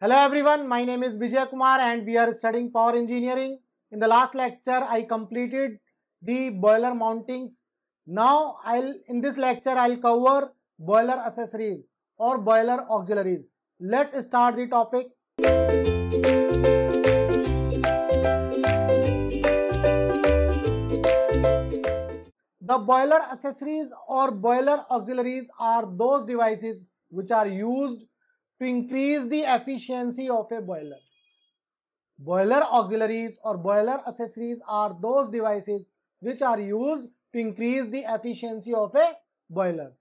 Hello everyone, my name is Vijay Kumar and we are studying power engineering. In the last lecture, I completed the boiler mountings. Now, I'll in this lecture, I'll cover boiler accessories or boiler auxiliaries. Let's start the topic. The boiler accessories or boiler auxiliaries are those devices which are used to increase the efficiency of a boiler. Boiler auxiliaries or boiler accessories are those devices which are used to increase the efficiency of a boiler.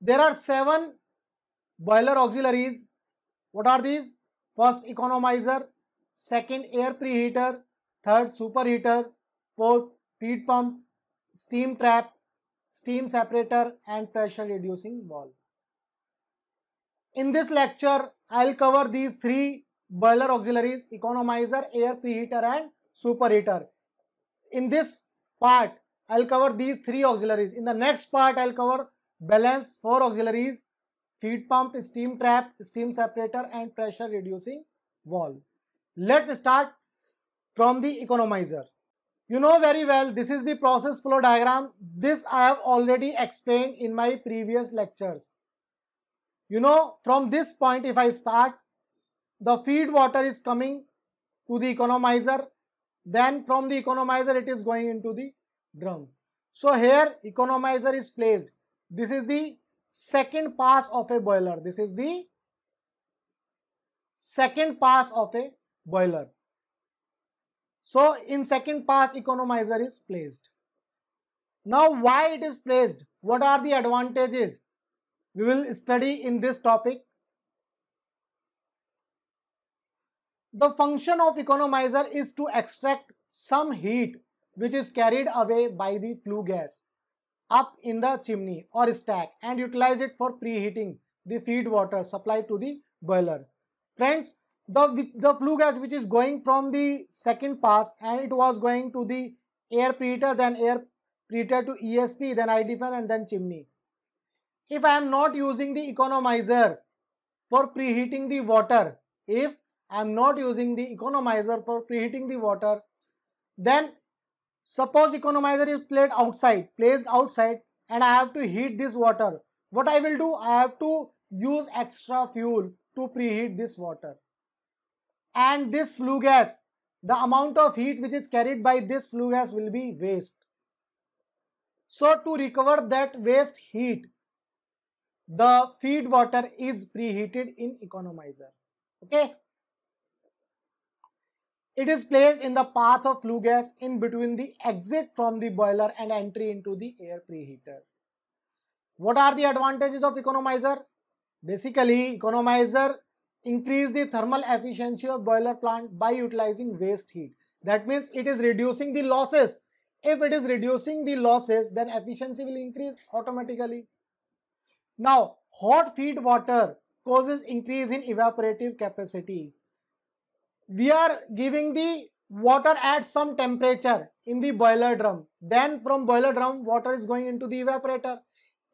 There are seven boiler auxiliaries. What are these? First economizer, second air preheater, third superheater, fourth feed pump, steam trap, steam separator and pressure reducing valve. In this lecture, I'll cover these three boiler auxiliaries, economizer, air preheater and superheater. In this part, I'll cover these three auxiliaries. In the next part, I'll cover balance four auxiliaries, feed pump, steam trap, steam separator and pressure reducing valve. Let's start from the economizer. You know very well this is the process flow diagram. This I have already explained in my previous lectures. You know, from this point, if I start, the feed water is coming to the economizer. Then from the economizer, it is going into the drum. So here, economizer is placed. This is the second pass of a boiler. This is the second pass of a boiler. So in second pass, economizer is placed. Now why it is placed? What are the advantages? we will study in this topic the function of economizer is to extract some heat which is carried away by the flue gas up in the chimney or stack and utilize it for preheating the feed water supplied to the boiler. Friends, the, the flue gas which is going from the second pass and it was going to the air preheater, then air preheater to ESP, then I and then chimney if I am not using the economizer for preheating the water, if I am not using the economizer for preheating the water, then suppose economizer is placed outside, placed outside and I have to heat this water. What I will do, I have to use extra fuel to preheat this water. And this flue gas, the amount of heat which is carried by this flue gas will be waste. So to recover that waste heat, the feed water is preheated in economizer okay it is placed in the path of flue gas in between the exit from the boiler and entry into the air preheater what are the advantages of economizer basically economizer increase the thermal efficiency of boiler plant by utilizing waste heat that means it is reducing the losses if it is reducing the losses then efficiency will increase automatically now, hot feed water causes increase in evaporative capacity. We are giving the water at some temperature in the boiler drum. Then from boiler drum, water is going into the evaporator.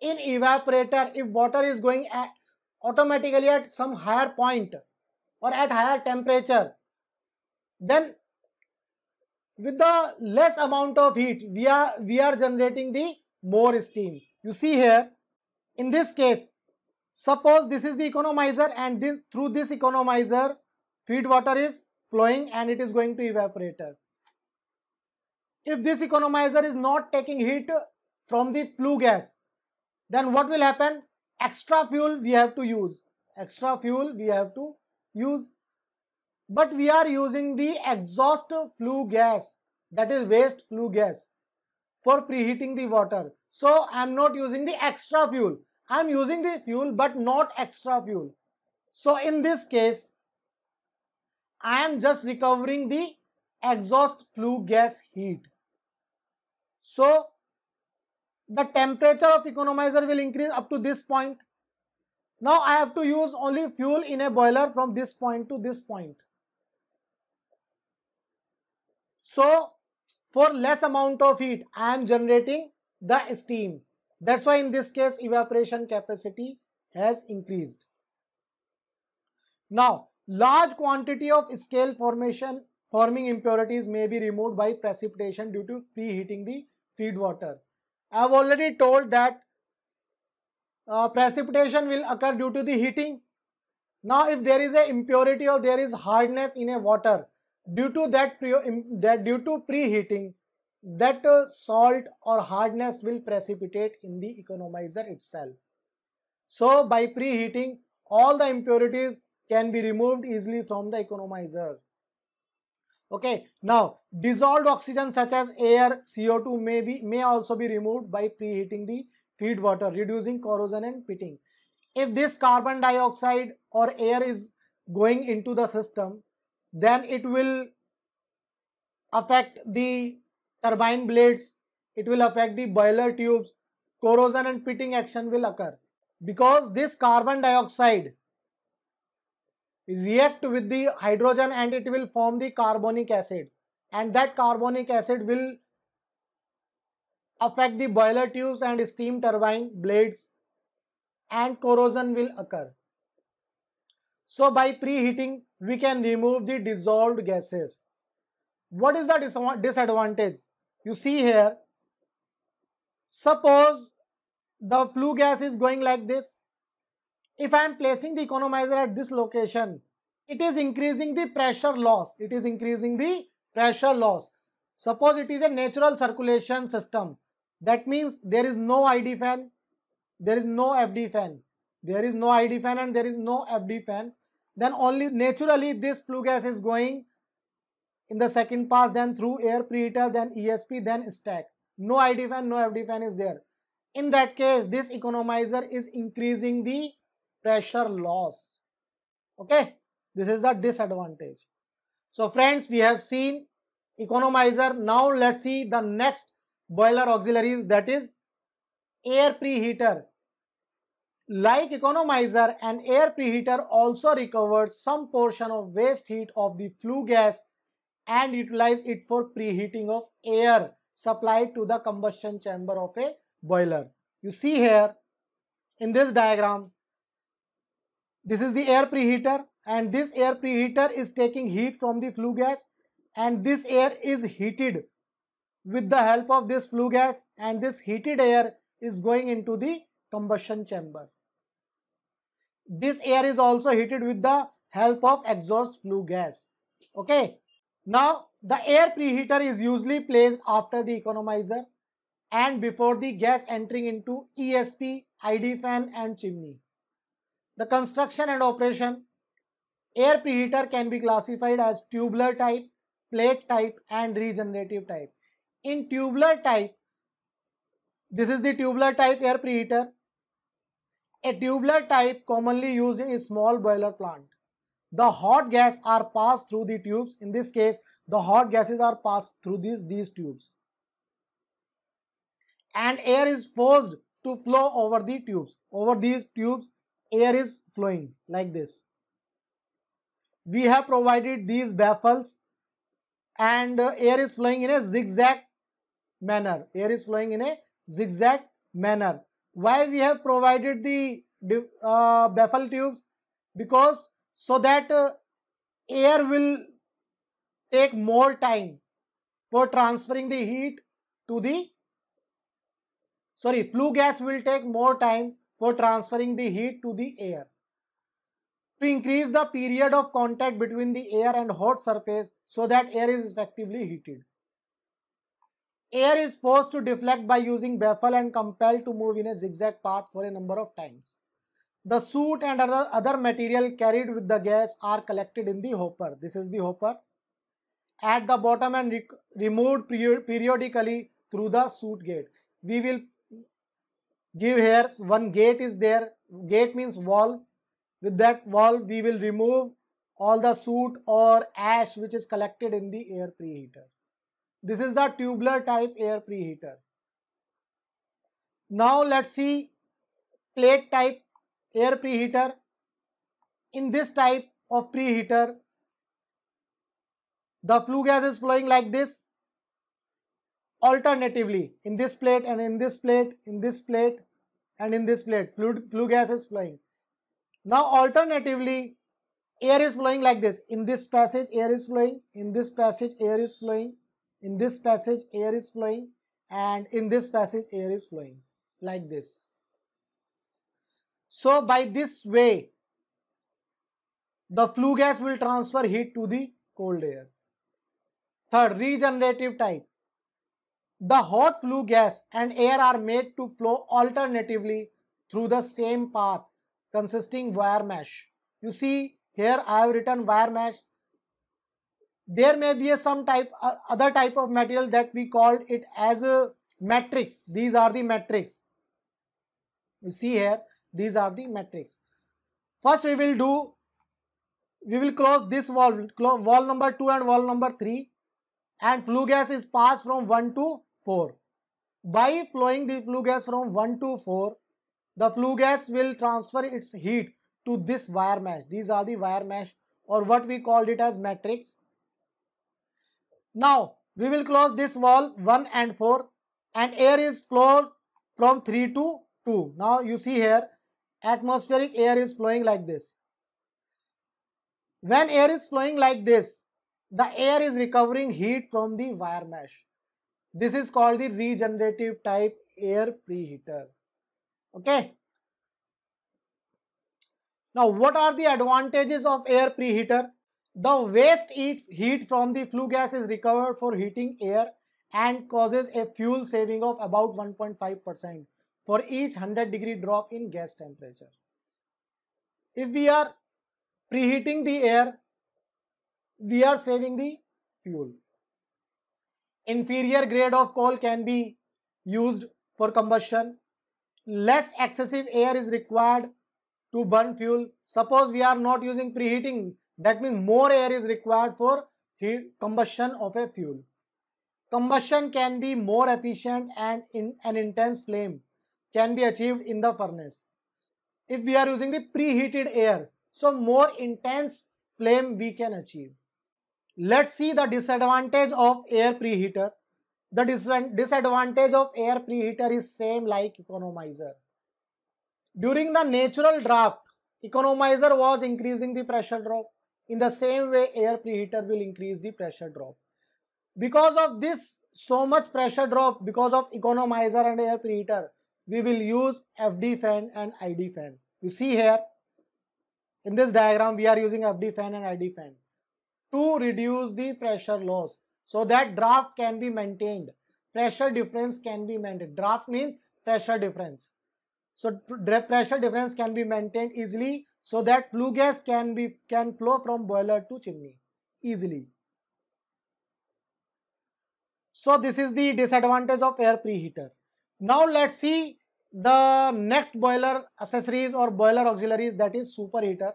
In evaporator, if water is going at, automatically at some higher point or at higher temperature, then with the less amount of heat, we are, we are generating the more steam. You see here, in this case, suppose this is the economizer and this through this economizer feed water is flowing and it is going to evaporator. If this economizer is not taking heat from the flue gas, then what will happen? Extra fuel we have to use. Extra fuel we have to use. But we are using the exhaust flue gas that is waste flue gas for preheating the water. So I am not using the extra fuel. I am using the fuel but not extra fuel. So in this case, I am just recovering the exhaust flue gas heat. So the temperature of economizer will increase up to this point. Now I have to use only fuel in a boiler from this point to this point. So for less amount of heat I am generating the steam. That's why in this case evaporation capacity has increased. Now large quantity of scale formation forming impurities may be removed by precipitation due to preheating the feed water. I have already told that uh, precipitation will occur due to the heating. Now if there is a impurity or there is hardness in a water due to that, pre that due to preheating that uh, salt or hardness will precipitate in the economizer itself. So by preheating, all the impurities can be removed easily from the economizer. Okay, now dissolved oxygen such as air, CO2 may, be, may also be removed by preheating the feed water, reducing corrosion and pitting. If this carbon dioxide or air is going into the system, then it will affect the turbine blades, it will affect the boiler tubes, corrosion and pitting action will occur. Because this carbon dioxide react with the hydrogen and it will form the carbonic acid and that carbonic acid will affect the boiler tubes and steam turbine blades and corrosion will occur. So by preheating, we can remove the dissolved gases. What is the disadvantage? You see here, suppose the flue gas is going like this. If I am placing the economizer at this location, it is increasing the pressure loss. It is increasing the pressure loss. Suppose it is a natural circulation system. That means there is no ID fan, there is no FD fan. There is no ID fan and there is no FD fan. Then only naturally this flue gas is going in the second pass then through air preheater then ESP then stack. No ID fan, no FD fan is there. In that case this economizer is increasing the pressure loss. Okay, this is the disadvantage. So friends we have seen economizer. Now let's see the next boiler auxiliaries that is air preheater. Like economizer, an air preheater also recovers some portion of waste heat of the flue gas and utilize it for preheating of air supplied to the combustion chamber of a boiler. You see here in this diagram, this is the air preheater and this air preheater is taking heat from the flue gas and this air is heated with the help of this flue gas and this heated air is going into the combustion chamber. This air is also heated with the help of exhaust flue gas. Okay. Now, the air preheater is usually placed after the economizer and before the gas entering into ESP, ID fan and chimney. The construction and operation Air preheater can be classified as tubular type, plate type and regenerative type. In tubular type, this is the tubular type air preheater. A tubular type commonly used in a small boiler plant the hot gas are passed through the tubes. In this case, the hot gases are passed through these, these tubes. And air is forced to flow over the tubes. Over these tubes, air is flowing like this. We have provided these baffles and uh, air is flowing in a zigzag manner. Air is flowing in a zigzag manner. Why we have provided the uh, baffle tubes? Because so that uh, air will take more time for transferring the heat to the sorry flue gas will take more time for transferring the heat to the air to increase the period of contact between the air and hot surface so that air is effectively heated air is forced to deflect by using baffle and compelled to move in a zigzag path for a number of times the soot and other, other material carried with the gas are collected in the hopper. This is the hopper. At the bottom and re removed periodically through the soot gate. We will give here one gate is there. Gate means wall. With that wall, we will remove all the soot or ash which is collected in the air preheater. This is the tubular type air preheater. Now let's see plate type air preheater. In this type of preheater, the flue gas is flowing like this. Alternatively, in this plate and in this plate, in this plate and in this plate, flue, flue gas is flowing. Now alternatively, air is flowing like this. In this passage, air is flowing. In this passage, air is flowing. In this passage, air is flowing. And in this passage, air is flowing like this. So by this way, the flue gas will transfer heat to the cold air. Third, regenerative type. The hot flue gas and air are made to flow alternatively through the same path consisting wire mesh. You see here I have written wire mesh. There may be a some type uh, other type of material that we called it as a matrix. These are the matrix. You see here these are the matrix. First we will do, we will close this wall, close number 2 and wall number 3 and flue gas is passed from 1 to 4. By flowing the flue gas from 1 to 4, the flue gas will transfer its heat to this wire mesh. These are the wire mesh or what we called it as matrix. Now, we will close this wall 1 and 4 and air is flowed from 3 to 2. Now, you see here atmospheric air is flowing like this. When air is flowing like this, the air is recovering heat from the wire mesh. This is called the regenerative type air preheater. Okay. Now, what are the advantages of air preheater? The waste heat from the flue gas is recovered for heating air and causes a fuel saving of about 1.5% for each 100 degree drop in gas temperature. If we are preheating the air, we are saving the fuel. Inferior grade of coal can be used for combustion. Less excessive air is required to burn fuel. Suppose we are not using preheating, that means more air is required for combustion of a fuel. Combustion can be more efficient and in an intense flame can be achieved in the furnace. If we are using the preheated air, so more intense flame we can achieve. Let's see the disadvantage of air preheater. The dis disadvantage of air preheater is same like economizer. During the natural draft, economizer was increasing the pressure drop. In the same way, air preheater will increase the pressure drop. Because of this, so much pressure drop because of economizer and air preheater, we will use FD fan and ID fan. You see here, in this diagram, we are using FD fan and ID fan to reduce the pressure loss so that draft can be maintained. Pressure difference can be maintained. Draft means pressure difference. So pressure difference can be maintained easily so that flue gas can be can flow from boiler to chimney easily. So this is the disadvantage of air preheater. Now let's see the next boiler accessories or boiler auxiliaries that is superheater.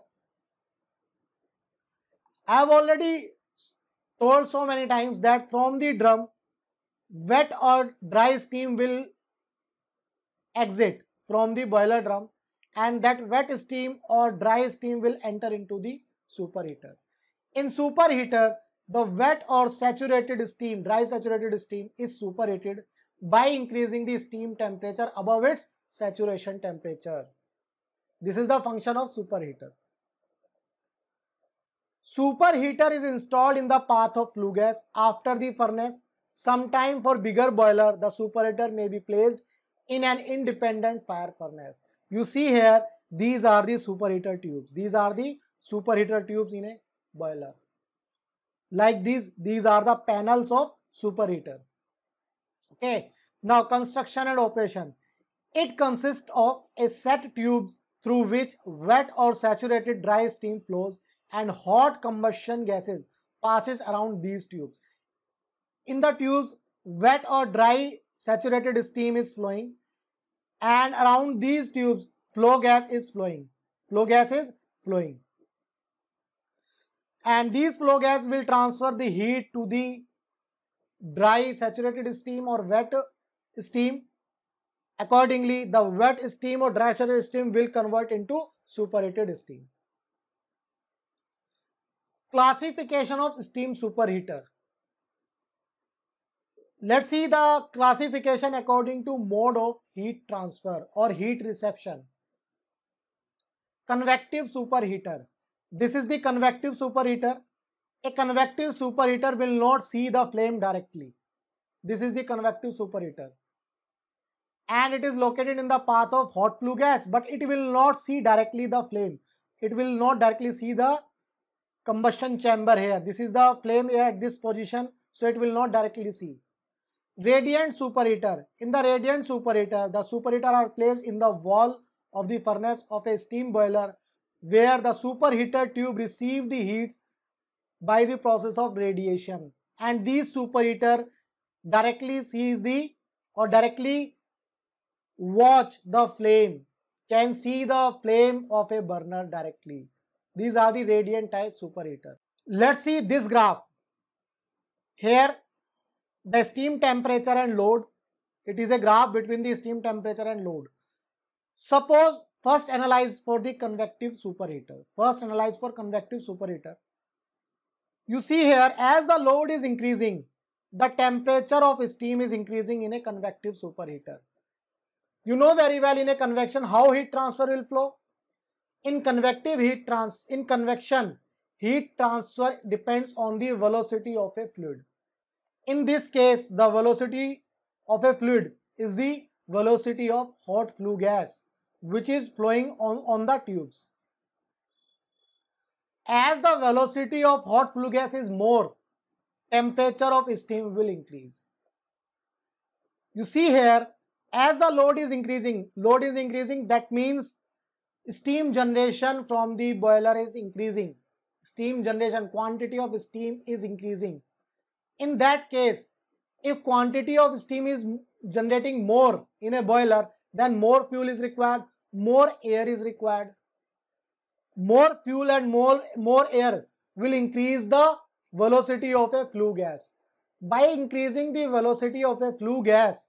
I have already told so many times that from the drum wet or dry steam will exit from the boiler drum and that wet steam or dry steam will enter into the superheater. In superheater, the wet or saturated steam, dry saturated steam is superheated by increasing the steam temperature above its saturation temperature. This is the function of superheater. Superheater is installed in the path of flue gas after the furnace. Sometime for bigger boiler, the superheater may be placed in an independent fire furnace. You see here, these are the superheater tubes. These are the superheater tubes in a boiler. Like these, these are the panels of superheater. Okay. Now construction and operation. It consists of a set tubes through which wet or saturated dry steam flows and hot combustion gases passes around these tubes. In the tubes, wet or dry saturated steam is flowing and around these tubes, flow gas is flowing. Flow gas is flowing. And these flow gas will transfer the heat to the dry saturated steam or wet steam. Accordingly, the wet steam or dry saturated steam will convert into superheated steam. Classification of steam superheater. Let's see the classification according to mode of heat transfer or heat reception. Convective superheater. This is the convective superheater a convective superheater will not see the flame directly. This is the convective superheater. And it is located in the path of hot flue gas, but it will not see directly the flame. It will not directly see the combustion chamber here. This is the flame here at this position, so it will not directly see. Radiant superheater. In the radiant superheater, the superheater are placed in the wall of the furnace of a steam boiler where the superheater tube receive the heats by the process of radiation and these superheater directly sees the or directly watch the flame can see the flame of a burner directly these are the radiant type superheater let's see this graph here the steam temperature and load it is a graph between the steam temperature and load suppose first analyze for the convective superheater first analyze for convective superheater you see here, as the load is increasing, the temperature of steam is increasing in a convective superheater. You know very well in a convection how heat transfer will flow. In convective heat trans in convection, heat transfer depends on the velocity of a fluid. In this case, the velocity of a fluid is the velocity of hot flue gas which is flowing on, on the tubes. As the velocity of hot flue gas is more, temperature of steam will increase. You see here, as the load is increasing, load is increasing, that means steam generation from the boiler is increasing. Steam generation, quantity of steam is increasing. In that case, if quantity of steam is generating more in a boiler, then more fuel is required, more air is required more fuel and more, more air will increase the velocity of a flue gas. By increasing the velocity of a flue gas,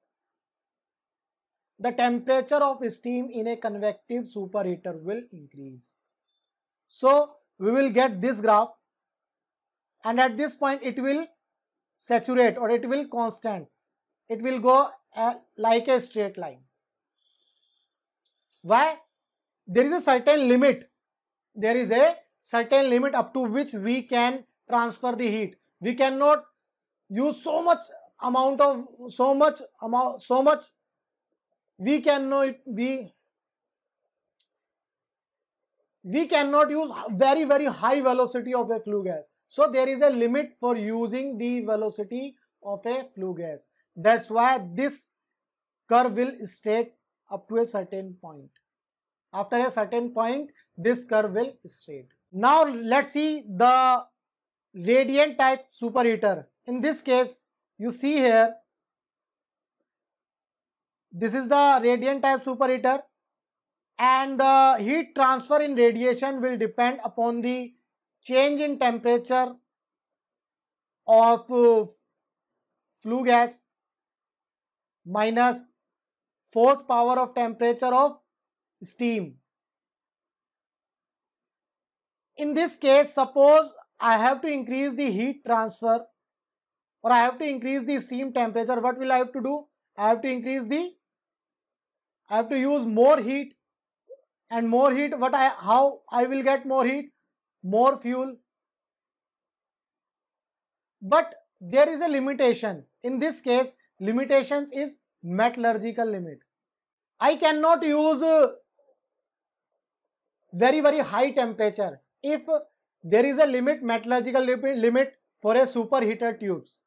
the temperature of steam in a convective superheater will increase. So, we will get this graph and at this point it will saturate or it will constant. It will go uh, like a straight line. Why? There is a certain limit there is a certain limit up to which we can transfer the heat. We cannot use so much amount of so much amount so much we cannot we we cannot use very very high velocity of a flue gas. So there is a limit for using the velocity of a flue gas. That's why this curve will stay up to a certain point. After a certain point, this curve will straight. Now let's see the radiant type superheater. In this case, you see here, this is the radiant type superheater and the heat transfer in radiation will depend upon the change in temperature of uh, flue gas minus fourth power of temperature of steam. In this case, suppose I have to increase the heat transfer or I have to increase the steam temperature, what will I have to do? I have to increase the, I have to use more heat and more heat, what I, how I will get more heat? More fuel. But there is a limitation. In this case, limitations is metallurgical limit. I cannot use uh, very very high temperature if there is a limit metallurgical limit for a superheater tubes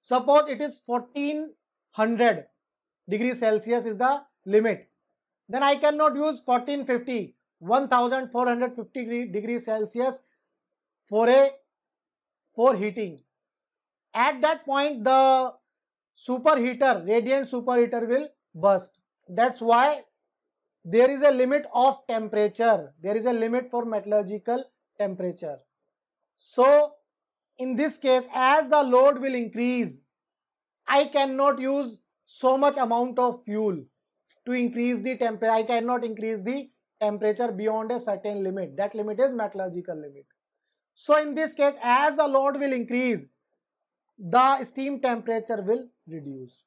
suppose it is 1400 degree celsius is the limit then i cannot use 1450 1450 degree, celsius for a for heating at that point the superheater radiant superheater will burst that's why there is a limit of temperature. There is a limit for metallurgical temperature. So, in this case, as the load will increase, I cannot use so much amount of fuel to increase the temperature. I cannot increase the temperature beyond a certain limit. That limit is metallurgical limit. So, in this case, as the load will increase, the steam temperature will reduce.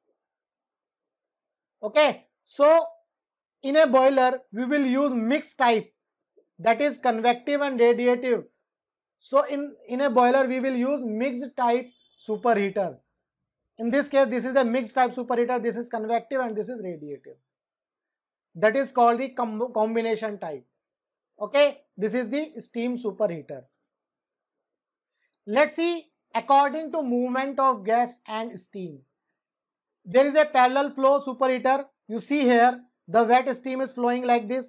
Okay. So, in a boiler, we will use mixed type that is convective and radiative. So in, in a boiler, we will use mixed type superheater. In this case, this is a mixed type superheater, this is convective and this is radiative. That is called the com combination type. Okay, this is the steam superheater. Let's see according to movement of gas and steam. There is a parallel flow superheater. You see here the wet steam is flowing like this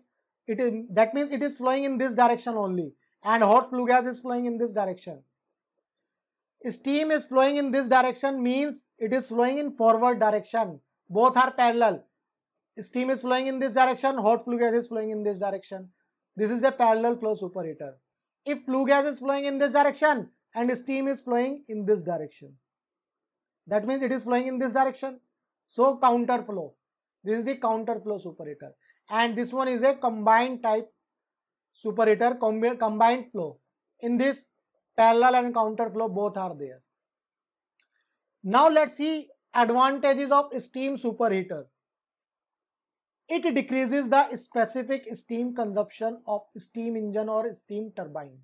it is that means it is flowing in this direction only and hot flue gas is flowing in this direction steam is flowing in this direction means it is flowing in forward direction both are parallel steam is flowing in this direction hot flue gas is flowing in this direction this is a parallel flow superheater if flue gas is flowing in this direction and steam is flowing in this direction that means it is flowing in this direction so counter flow this is the counter flow superheater. And this one is a combined type superheater, combi combined flow. In this, parallel and counter flow both are there. Now let's see advantages of steam superheater. It decreases the specific steam consumption of steam engine or steam turbine.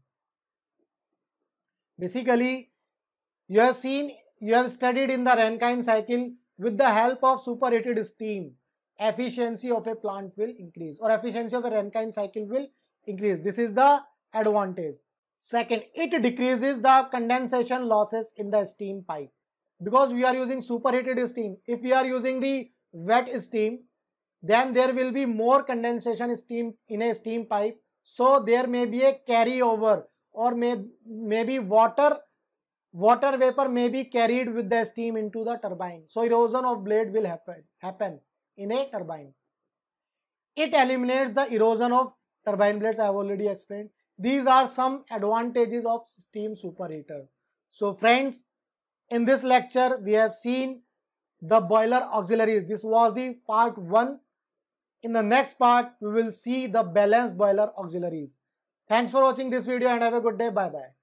Basically, you have seen, you have studied in the Rankine cycle with the help of superheated steam efficiency of a plant will increase or efficiency of a Rankine cycle will increase. This is the advantage. Second, it decreases the condensation losses in the steam pipe. Because we are using superheated steam, if we are using the wet steam, then there will be more condensation steam in a steam pipe. So there may be a carryover or may maybe water water vapor may be carried with the steam into the turbine. So erosion of blade will happen. happen in a turbine. It eliminates the erosion of turbine blades I have already explained. These are some advantages of steam superheater. So friends, in this lecture we have seen the boiler auxiliaries. This was the part 1. In the next part, we will see the balanced boiler auxiliaries. Thanks for watching this video and have a good day. Bye-bye.